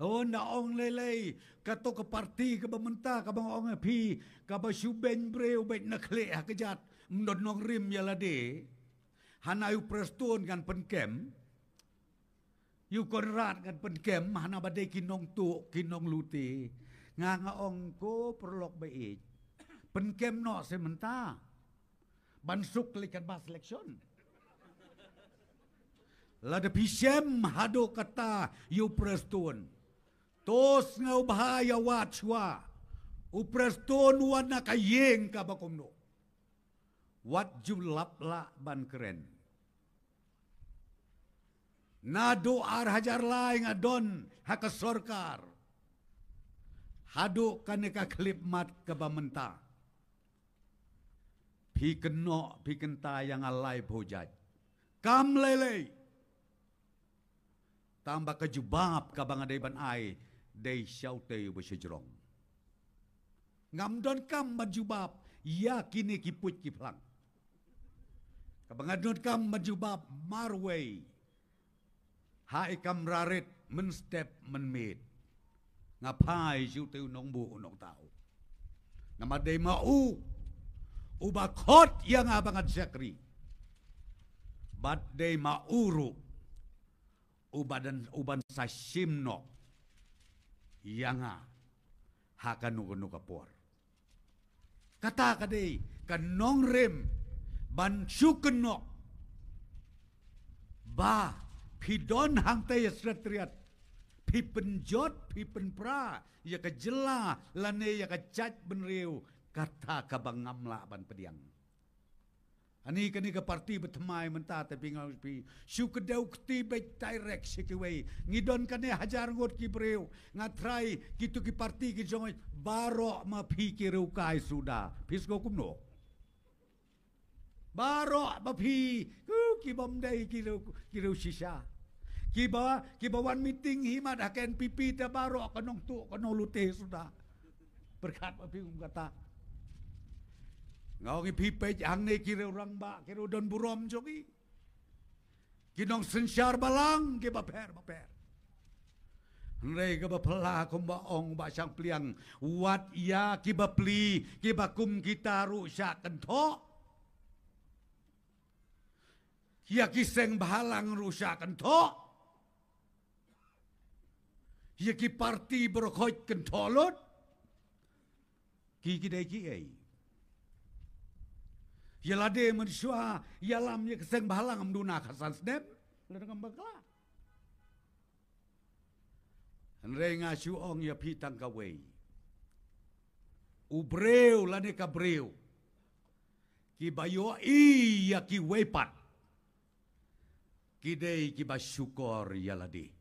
Oh na ong lelei ka ke parti ke ba menta ka ba ong pi ka ba shu breu bet nak kle ha ka jat mdon nong rim ya la de hana yu prestun kan pen kem yu kon kan pen kem hana ba de kin nong tu kin nong lu nga nga ong ko perlok ba i pen kem no se menta ban suk le kan ba selection la de pi sem hado kata yu prestun Tos tosnga ubahaya wachwa upraston wana kayeng kabakomno wat julapla ban keren nado ar hajar lai ngadon haka sorkar hado kaneka klip mat kabamenta pikeno pikenta yang alai bojaj kam lele tambah kejubab kabang adaiban ai they shaute besejrong. Ngam don kam majubab ya kini kiput kiplang. Kabangadon kam majubab marway. Hai kam rarit men step men mid. Ngapai siu teu nong bu nong tau. Nama dei mau ubakot yang abangat zakri. Bat dei mauru ubadan uban sasimno yanga haka nuga nuga por kata kadei kanong rem ban shukenok ba pidon hang te yasratriat pipenjot pipenpra ya, ya kejela lane ya kecat benriu kata kabangam ban pediang Ani kani ka parti betmai menta te pingal pi shu ke kti be direct sikiwei ngidon kane hajar ngot ki breu ngatrai kitu ki parti ki jong baro ma pi ki kai suda pis go kumno baro ma pi ku ki bom dei ki reu ki reu shisha ki ba ki ba wan meeting hi ma pipi te baro kanong tu kanong lute suda berkat ma pi um kata Ngawangi pipet ane kira orang mbak, kira udon burom coki. Kinong sensyar balang, kira per, per. Nrei kira pela kumba ong mbak syang pliang. Wat iya kira pli, kira kum kita rusak kento. Kia kiseng balang rusak kento. Iya ki parti berkhoit kentolot. Kiki dekik ayy. Yalade menshua yalamnya keseng bahalang amduna kasan snap lereng bakla. Renga shuong ya pitang kawei. Ubreu lane kabreu. Ki bayo iya ki wepat. Kidei ki yalah deh.